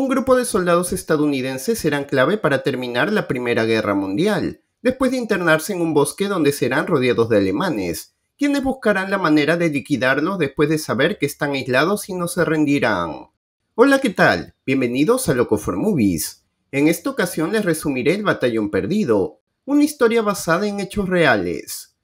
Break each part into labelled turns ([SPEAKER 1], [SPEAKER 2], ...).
[SPEAKER 1] un grupo de soldados estadounidenses serán clave para terminar la Primera Guerra Mundial, después de internarse en un bosque donde serán rodeados de alemanes, quienes buscarán la manera de liquidarlos después de saber que están aislados y no se rendirán. Hola, ¿qué tal? Bienvenidos a Loco for Movies. En esta ocasión les resumiré El Batallón Perdido, una historia basada en hechos reales.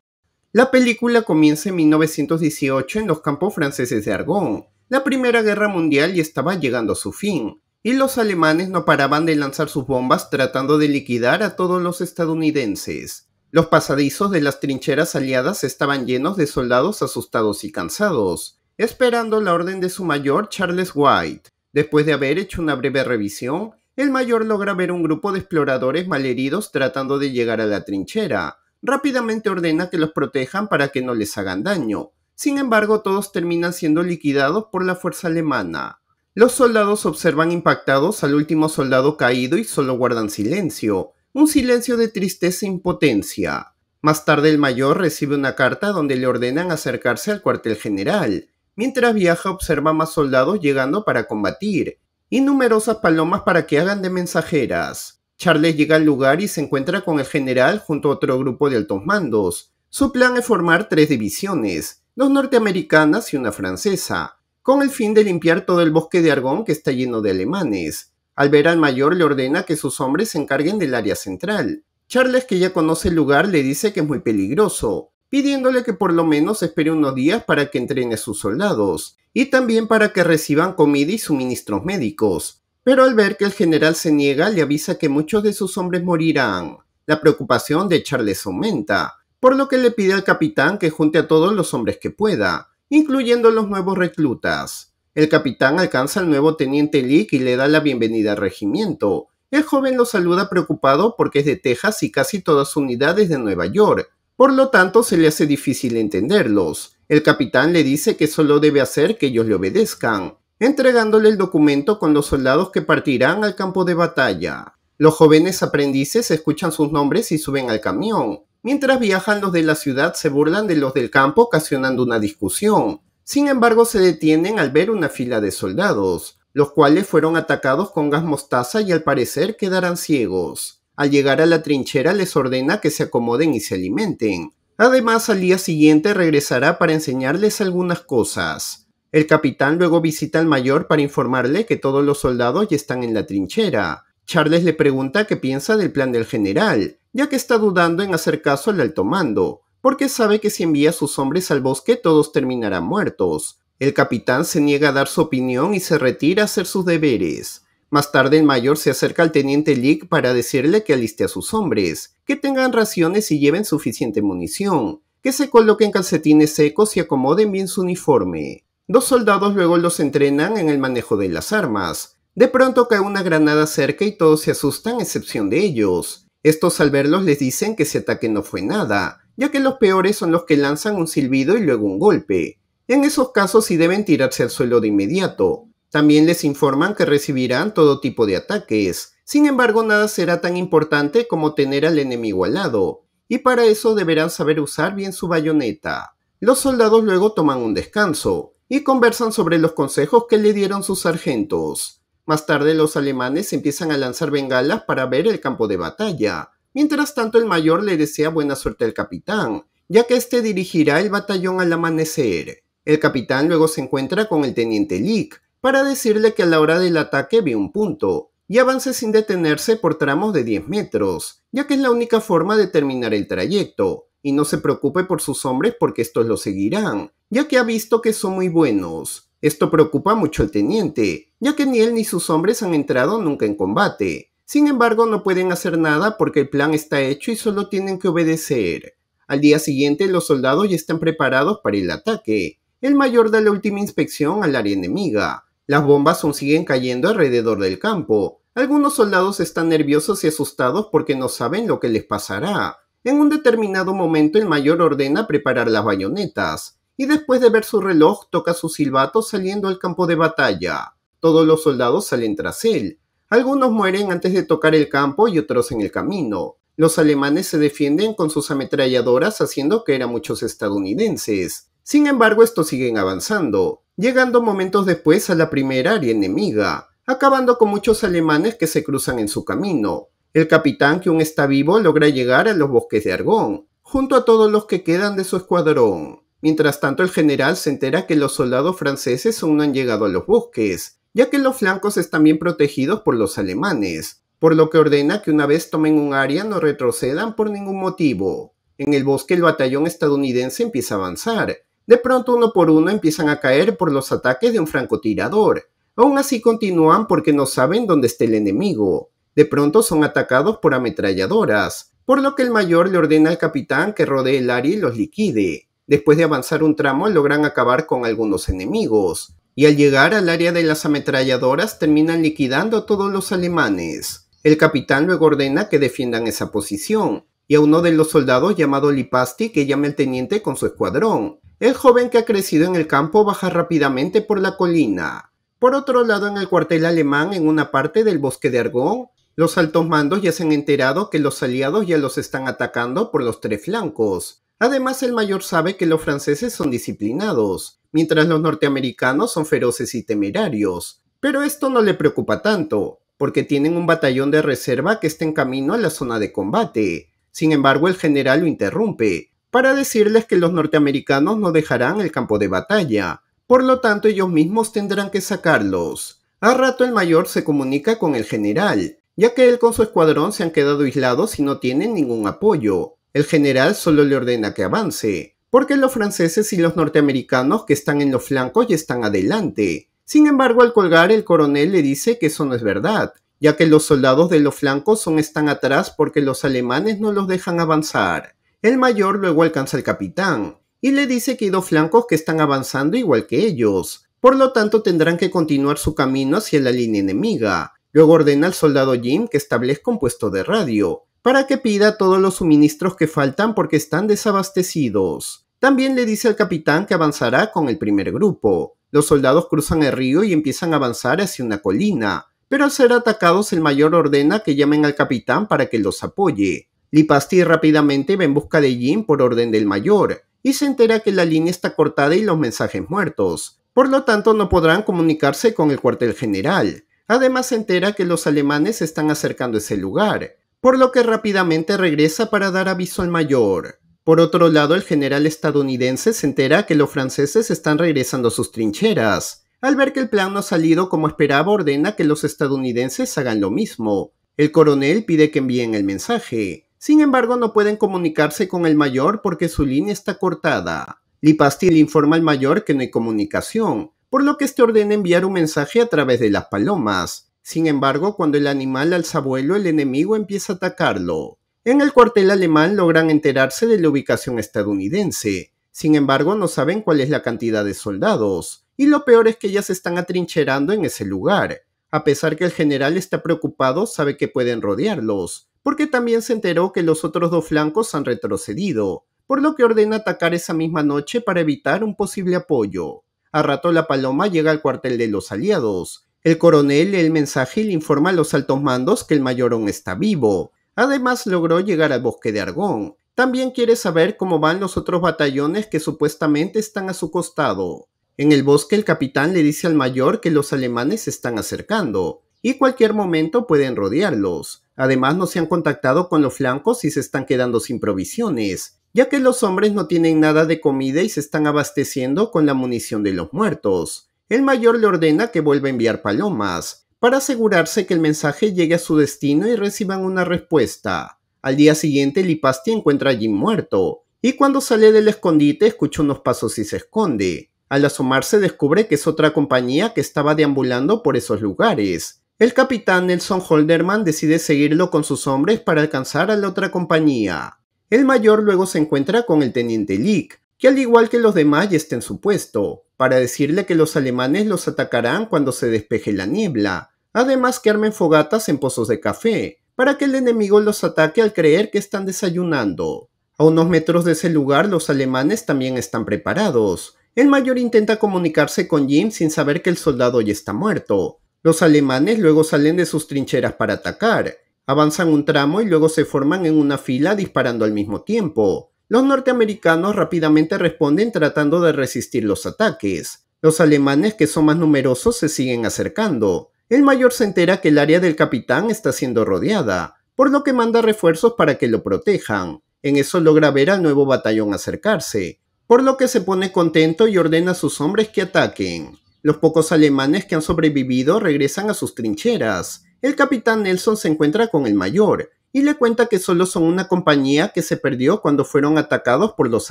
[SPEAKER 1] La película comienza en 1918 en los campos franceses de Argonne. La Primera Guerra Mundial ya estaba llegando a su fin, y los alemanes no paraban de lanzar sus bombas tratando de liquidar a todos los estadounidenses. Los pasadizos de las trincheras aliadas estaban llenos de soldados asustados y cansados, esperando la orden de su mayor Charles White. Después de haber hecho una breve revisión, el mayor logra ver un grupo de exploradores malheridos tratando de llegar a la trinchera. Rápidamente ordena que los protejan para que no les hagan daño. Sin embargo, todos terminan siendo liquidados por la fuerza alemana. Los soldados observan impactados al último soldado caído y solo guardan silencio, un silencio de tristeza e impotencia. Más tarde el mayor recibe una carta donde le ordenan acercarse al cuartel general. Mientras viaja observa más soldados llegando para combatir, y numerosas palomas para que hagan de mensajeras. Charles llega al lugar y se encuentra con el general junto a otro grupo de altos mandos. Su plan es formar tres divisiones, dos norteamericanas y una francesa, con el fin de limpiar todo el bosque de Argón que está lleno de alemanes. Al ver al mayor le ordena que sus hombres se encarguen del área central. Charles, que ya conoce el lugar, le dice que es muy peligroso, pidiéndole que por lo menos espere unos días para que entrene a sus soldados, y también para que reciban comida y suministros médicos. Pero al ver que el general se niega, le avisa que muchos de sus hombres morirán. La preocupación de Charles aumenta, por lo que le pide al capitán que junte a todos los hombres que pueda, incluyendo los nuevos reclutas. El capitán alcanza al nuevo teniente Lick y le da la bienvenida al regimiento. El joven lo saluda preocupado porque es de Texas y casi todas sus unidades de Nueva York, por lo tanto se le hace difícil entenderlos. El capitán le dice que solo debe hacer que ellos le obedezcan, entregándole el documento con los soldados que partirán al campo de batalla. Los jóvenes aprendices escuchan sus nombres y suben al camión. Mientras viajan, los de la ciudad se burlan de los del campo, ocasionando una discusión. Sin embargo, se detienen al ver una fila de soldados, los cuales fueron atacados con gas mostaza y al parecer quedarán ciegos. Al llegar a la trinchera les ordena que se acomoden y se alimenten. Además, al día siguiente regresará para enseñarles algunas cosas. El capitán luego visita al mayor para informarle que todos los soldados ya están en la trinchera. Charles le pregunta qué piensa del plan del general, ya que está dudando en hacer caso al alto mando, porque sabe que si envía a sus hombres al bosque todos terminarán muertos. El capitán se niega a dar su opinión y se retira a hacer sus deberes. Más tarde el mayor se acerca al teniente Lick para decirle que aliste a sus hombres, que tengan raciones y lleven suficiente munición, que se coloquen calcetines secos y acomoden bien su uniforme. Dos soldados luego los entrenan en el manejo de las armas. De pronto cae una granada cerca y todos se asustan a excepción de ellos. Estos al verlos les dicen que ese ataque no fue nada, ya que los peores son los que lanzan un silbido y luego un golpe. En esos casos sí deben tirarse al suelo de inmediato. También les informan que recibirán todo tipo de ataques. Sin embargo, nada será tan importante como tener al enemigo al lado, y para eso deberán saber usar bien su bayoneta. Los soldados luego toman un descanso y conversan sobre los consejos que le dieron sus sargentos. Más tarde los alemanes empiezan a lanzar bengalas para ver el campo de batalla. Mientras tanto el mayor le desea buena suerte al capitán, ya que éste dirigirá el batallón al amanecer. El capitán luego se encuentra con el teniente Lick para decirle que a la hora del ataque ve un punto y avance sin detenerse por tramos de 10 metros, ya que es la única forma de terminar el trayecto, y no se preocupe por sus hombres porque estos lo seguirán, ya que ha visto que son muy buenos. Esto preocupa mucho al teniente, ya que ni él ni sus hombres han entrado nunca en combate. Sin embargo, no pueden hacer nada porque el plan está hecho y solo tienen que obedecer. Al día siguiente, los soldados ya están preparados para el ataque. El mayor da la última inspección al área enemiga. Las bombas aún siguen cayendo alrededor del campo. Algunos soldados están nerviosos y asustados porque no saben lo que les pasará. En un determinado momento, el mayor ordena preparar las bayonetas y después de ver su reloj toca su silbato saliendo al campo de batalla. Todos los soldados salen tras él. Algunos mueren antes de tocar el campo y otros en el camino. Los alemanes se defienden con sus ametralladoras haciendo que eran muchos estadounidenses. Sin embargo, estos siguen avanzando, llegando momentos después a la primera área enemiga, acabando con muchos alemanes que se cruzan en su camino. El capitán, que aún está vivo, logra llegar a los bosques de Argón, junto a todos los que quedan de su escuadrón. Mientras tanto, el general se entera que los soldados franceses aún no han llegado a los bosques, ya que los flancos están bien protegidos por los alemanes, por lo que ordena que una vez tomen un área no retrocedan por ningún motivo. En el bosque el batallón estadounidense empieza a avanzar. De pronto uno por uno empiezan a caer por los ataques de un francotirador. Aún así continúan porque no saben dónde está el enemigo. De pronto son atacados por ametralladoras, por lo que el mayor le ordena al capitán que rodee el área y los liquide. Después de avanzar un tramo logran acabar con algunos enemigos, y al llegar al área de las ametralladoras terminan liquidando a todos los alemanes. El capitán luego ordena que defiendan esa posición, y a uno de los soldados llamado Lipasti que llama al teniente con su escuadrón. El joven que ha crecido en el campo baja rápidamente por la colina. Por otro lado, en el cuartel alemán, en una parte del bosque de Argón, los altos mandos ya se han enterado que los aliados ya los están atacando por los tres flancos, Además, el mayor sabe que los franceses son disciplinados, mientras los norteamericanos son feroces y temerarios. Pero esto no le preocupa tanto, porque tienen un batallón de reserva que está en camino a la zona de combate. Sin embargo, el general lo interrumpe, para decirles que los norteamericanos no dejarán el campo de batalla, por lo tanto ellos mismos tendrán que sacarlos. A rato el mayor se comunica con el general, ya que él con su escuadrón se han quedado aislados y no tienen ningún apoyo, el general solo le ordena que avance, porque los franceses y los norteamericanos que están en los flancos ya están adelante. Sin embargo, al colgar, el coronel le dice que eso no es verdad, ya que los soldados de los flancos son están atrás porque los alemanes no los dejan avanzar. El mayor luego alcanza al capitán y le dice que hay dos flancos que están avanzando igual que ellos, por lo tanto tendrán que continuar su camino hacia la línea enemiga. Luego ordena al soldado Jim que establezca un puesto de radio, para que pida todos los suministros que faltan porque están desabastecidos. También le dice al capitán que avanzará con el primer grupo. Los soldados cruzan el río y empiezan a avanzar hacia una colina, pero al ser atacados el mayor ordena que llamen al capitán para que los apoye. Lipasti rápidamente va en busca de Jim por orden del mayor, y se entera que la línea está cortada y los mensajes muertos, por lo tanto no podrán comunicarse con el cuartel general. Además se entera que los alemanes están acercando ese lugar, por lo que rápidamente regresa para dar aviso al mayor. Por otro lado, el general estadounidense se entera que los franceses están regresando a sus trincheras. Al ver que el plan no ha salido como esperaba, ordena que los estadounidenses hagan lo mismo. El coronel pide que envíen el mensaje. Sin embargo, no pueden comunicarse con el mayor porque su línea está cortada. Lipasti le informa al mayor que no hay comunicación, por lo que este ordena enviar un mensaje a través de las palomas. Sin embargo, cuando el animal alza vuelo, el enemigo empieza a atacarlo. En el cuartel alemán logran enterarse de la ubicación estadounidense. Sin embargo, no saben cuál es la cantidad de soldados. Y lo peor es que ya se están atrincherando en ese lugar. A pesar que el general está preocupado, sabe que pueden rodearlos, porque también se enteró que los otros dos flancos han retrocedido, por lo que ordena atacar esa misma noche para evitar un posible apoyo. A rato la paloma llega al cuartel de los aliados, el coronel lee el mensaje y le informa a los altos mandos que el mayorón está vivo. Además logró llegar al bosque de Argón. También quiere saber cómo van los otros batallones que supuestamente están a su costado. En el bosque el capitán le dice al mayor que los alemanes se están acercando y cualquier momento pueden rodearlos. Además no se han contactado con los flancos y se están quedando sin provisiones, ya que los hombres no tienen nada de comida y se están abasteciendo con la munición de los muertos el mayor le ordena que vuelva a enviar palomas, para asegurarse que el mensaje llegue a su destino y reciban una respuesta. Al día siguiente, Lipasti encuentra a Jim muerto, y cuando sale del escondite escucha unos pasos y se esconde. Al asomarse descubre que es otra compañía que estaba deambulando por esos lugares. El capitán Nelson Holderman decide seguirlo con sus hombres para alcanzar a la otra compañía. El mayor luego se encuentra con el teniente Leek que al igual que los demás ya en su puesto, para decirle que los alemanes los atacarán cuando se despeje la niebla, además que armen fogatas en pozos de café, para que el enemigo los ataque al creer que están desayunando. A unos metros de ese lugar los alemanes también están preparados. El mayor intenta comunicarse con Jim sin saber que el soldado ya está muerto. Los alemanes luego salen de sus trincheras para atacar. Avanzan un tramo y luego se forman en una fila disparando al mismo tiempo. Los norteamericanos rápidamente responden tratando de resistir los ataques. Los alemanes, que son más numerosos, se siguen acercando. El mayor se entera que el área del capitán está siendo rodeada, por lo que manda refuerzos para que lo protejan. En eso logra ver al nuevo batallón acercarse, por lo que se pone contento y ordena a sus hombres que ataquen. Los pocos alemanes que han sobrevivido regresan a sus trincheras. El capitán Nelson se encuentra con el mayor, y le cuenta que solo son una compañía que se perdió cuando fueron atacados por los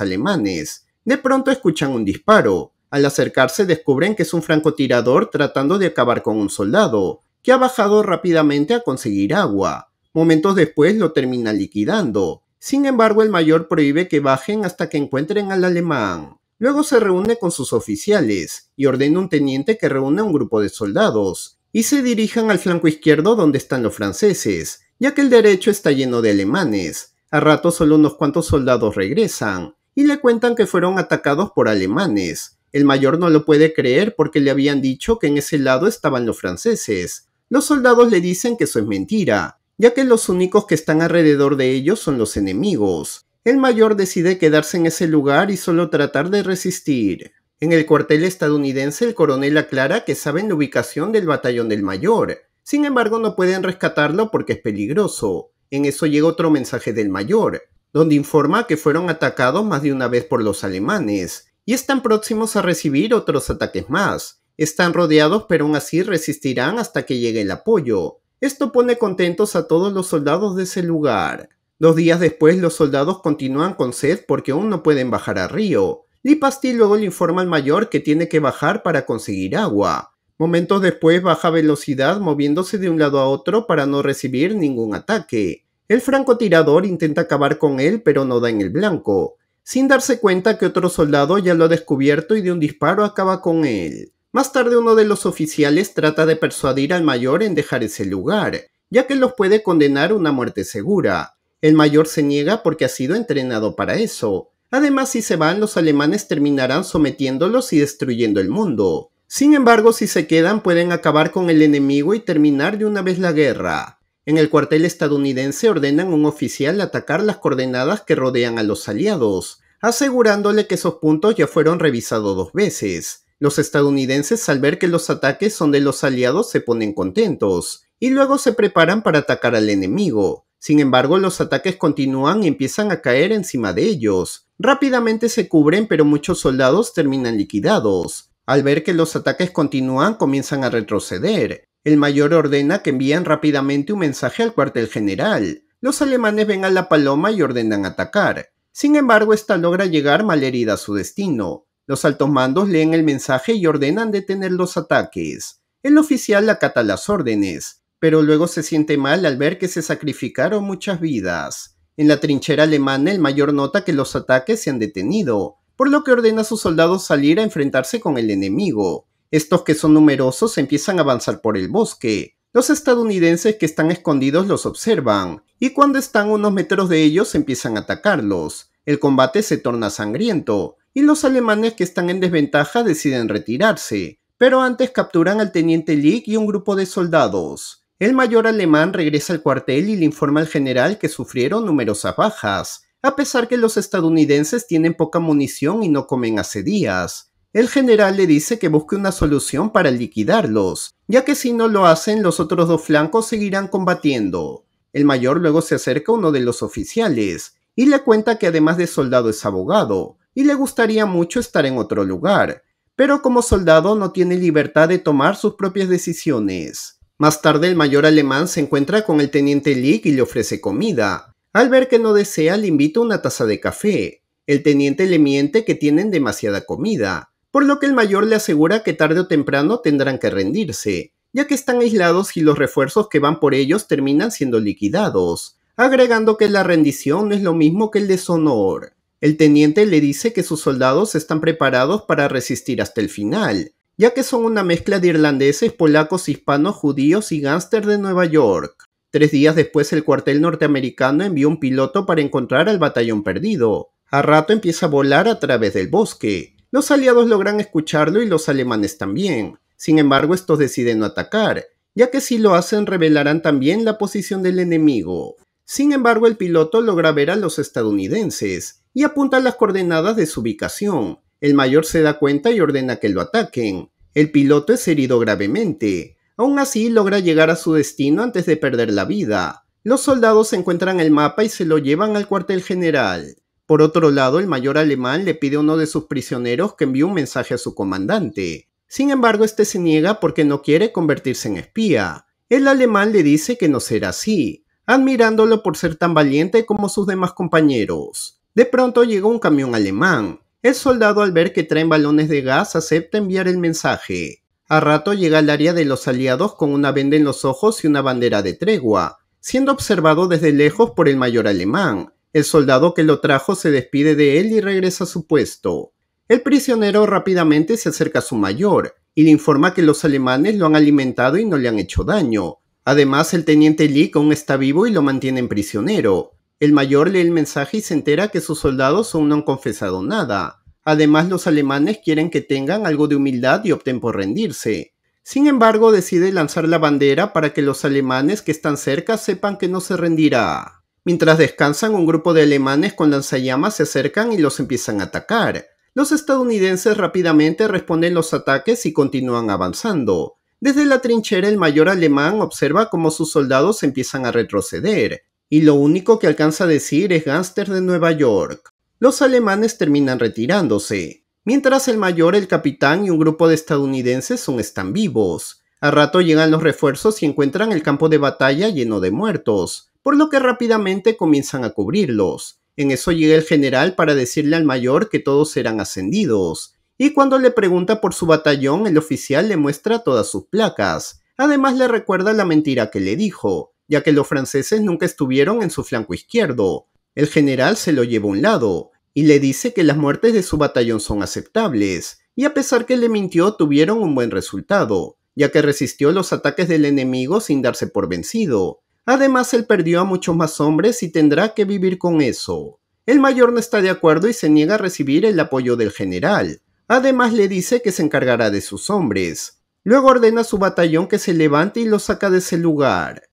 [SPEAKER 1] alemanes. De pronto escuchan un disparo. Al acercarse descubren que es un francotirador tratando de acabar con un soldado, que ha bajado rápidamente a conseguir agua. Momentos después lo termina liquidando. Sin embargo, el mayor prohíbe que bajen hasta que encuentren al alemán. Luego se reúne con sus oficiales y ordena un teniente que reúna un grupo de soldados, y se dirijan al flanco izquierdo donde están los franceses, ya que el derecho está lleno de alemanes. A rato solo unos cuantos soldados regresan y le cuentan que fueron atacados por alemanes. El mayor no lo puede creer porque le habían dicho que en ese lado estaban los franceses. Los soldados le dicen que eso es mentira, ya que los únicos que están alrededor de ellos son los enemigos. El mayor decide quedarse en ese lugar y solo tratar de resistir. En el cuartel estadounidense, el coronel aclara que saben la ubicación del batallón del mayor. Sin embargo, no pueden rescatarlo porque es peligroso. En eso llega otro mensaje del mayor, donde informa que fueron atacados más de una vez por los alemanes y están próximos a recibir otros ataques más. Están rodeados, pero aún así resistirán hasta que llegue el apoyo. Esto pone contentos a todos los soldados de ese lugar. Dos días después, los soldados continúan con sed porque aún no pueden bajar a Río Lipasti luego le informa al mayor que tiene que bajar para conseguir agua. Momentos después baja velocidad moviéndose de un lado a otro para no recibir ningún ataque. El francotirador intenta acabar con él pero no da en el blanco, sin darse cuenta que otro soldado ya lo ha descubierto y de un disparo acaba con él. Más tarde uno de los oficiales trata de persuadir al mayor en dejar ese lugar, ya que los puede condenar a una muerte segura. El mayor se niega porque ha sido entrenado para eso, Además, si se van, los alemanes terminarán sometiéndolos y destruyendo el mundo. Sin embargo, si se quedan, pueden acabar con el enemigo y terminar de una vez la guerra. En el cuartel estadounidense ordenan un oficial atacar las coordenadas que rodean a los aliados, asegurándole que esos puntos ya fueron revisados dos veces. Los estadounidenses al ver que los ataques son de los aliados se ponen contentos, y luego se preparan para atacar al enemigo. Sin embargo, los ataques continúan y empiezan a caer encima de ellos. Rápidamente se cubren, pero muchos soldados terminan liquidados. Al ver que los ataques continúan, comienzan a retroceder. El mayor ordena que envíen rápidamente un mensaje al cuartel general. Los alemanes ven a la paloma y ordenan atacar. Sin embargo, esta logra llegar malherida a su destino. Los altos mandos leen el mensaje y ordenan detener los ataques. El oficial acata las órdenes pero luego se siente mal al ver que se sacrificaron muchas vidas. En la trinchera alemana el mayor nota que los ataques se han detenido, por lo que ordena a sus soldados salir a enfrentarse con el enemigo. Estos que son numerosos empiezan a avanzar por el bosque. Los estadounidenses que están escondidos los observan, y cuando están unos metros de ellos empiezan a atacarlos. El combate se torna sangriento, y los alemanes que están en desventaja deciden retirarse, pero antes capturan al teniente Lee y un grupo de soldados. El mayor alemán regresa al cuartel y le informa al general que sufrieron numerosas bajas, a pesar que los estadounidenses tienen poca munición y no comen hace días. El general le dice que busque una solución para liquidarlos, ya que si no lo hacen los otros dos flancos seguirán combatiendo. El mayor luego se acerca a uno de los oficiales y le cuenta que además de soldado es abogado, y le gustaría mucho estar en otro lugar, pero como soldado no tiene libertad de tomar sus propias decisiones. Más tarde el mayor alemán se encuentra con el teniente Lick y le ofrece comida. Al ver que no desea le invita una taza de café. El teniente le miente que tienen demasiada comida, por lo que el mayor le asegura que tarde o temprano tendrán que rendirse, ya que están aislados y los refuerzos que van por ellos terminan siendo liquidados, agregando que la rendición es lo mismo que el deshonor. El teniente le dice que sus soldados están preparados para resistir hasta el final, ya que son una mezcla de irlandeses, polacos, hispanos, judíos y gángster de Nueva York. Tres días después el cuartel norteamericano envió un piloto para encontrar al batallón perdido. A rato empieza a volar a través del bosque. Los aliados logran escucharlo y los alemanes también. Sin embargo, estos deciden no atacar, ya que si lo hacen revelarán también la posición del enemigo. Sin embargo, el piloto logra ver a los estadounidenses y apunta las coordenadas de su ubicación, el mayor se da cuenta y ordena que lo ataquen. El piloto es herido gravemente. Aún así logra llegar a su destino antes de perder la vida. Los soldados encuentran el mapa y se lo llevan al cuartel general. Por otro lado, el mayor alemán le pide a uno de sus prisioneros que envíe un mensaje a su comandante. Sin embargo, este se niega porque no quiere convertirse en espía. El alemán le dice que no será así, admirándolo por ser tan valiente como sus demás compañeros. De pronto llega un camión alemán. El soldado al ver que traen balones de gas acepta enviar el mensaje. A rato llega al área de los aliados con una venda en los ojos y una bandera de tregua, siendo observado desde lejos por el mayor alemán. El soldado que lo trajo se despide de él y regresa a su puesto. El prisionero rápidamente se acerca a su mayor y le informa que los alemanes lo han alimentado y no le han hecho daño. Además, el teniente Lee aún está vivo y lo mantienen prisionero. El mayor lee el mensaje y se entera que sus soldados aún no han confesado nada. Además, los alemanes quieren que tengan algo de humildad y opten por rendirse. Sin embargo, decide lanzar la bandera para que los alemanes que están cerca sepan que no se rendirá. Mientras descansan, un grupo de alemanes con lanzallamas se acercan y los empiezan a atacar. Los estadounidenses rápidamente responden los ataques y continúan avanzando. Desde la trinchera el mayor alemán observa cómo sus soldados empiezan a retroceder y lo único que alcanza a decir es gánster de Nueva York. Los alemanes terminan retirándose, mientras el mayor, el capitán y un grupo de estadounidenses son están vivos. A rato llegan los refuerzos y encuentran el campo de batalla lleno de muertos, por lo que rápidamente comienzan a cubrirlos. En eso llega el general para decirle al mayor que todos serán ascendidos, y cuando le pregunta por su batallón el oficial le muestra todas sus placas, además le recuerda la mentira que le dijo, ya que los franceses nunca estuvieron en su flanco izquierdo. El general se lo lleva a un lado y le dice que las muertes de su batallón son aceptables, y a pesar que le mintió tuvieron un buen resultado, ya que resistió los ataques del enemigo sin darse por vencido. Además, él perdió a muchos más hombres y tendrá que vivir con eso. El mayor no está de acuerdo y se niega a recibir el apoyo del general. Además, le dice que se encargará de sus hombres. Luego ordena a su batallón que se levante y lo saca de ese lugar.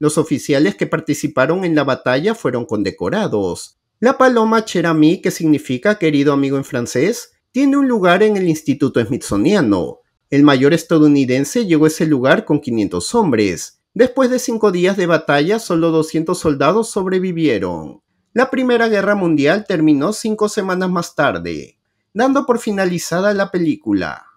[SPEAKER 1] Los oficiales que participaron en la batalla fueron condecorados. La paloma Cherami, que significa querido amigo en francés, tiene un lugar en el Instituto Smithsoniano. El mayor estadounidense llegó a ese lugar con 500 hombres. Después de cinco días de batalla, solo 200 soldados sobrevivieron. La Primera Guerra Mundial terminó cinco semanas más tarde, dando por finalizada la película.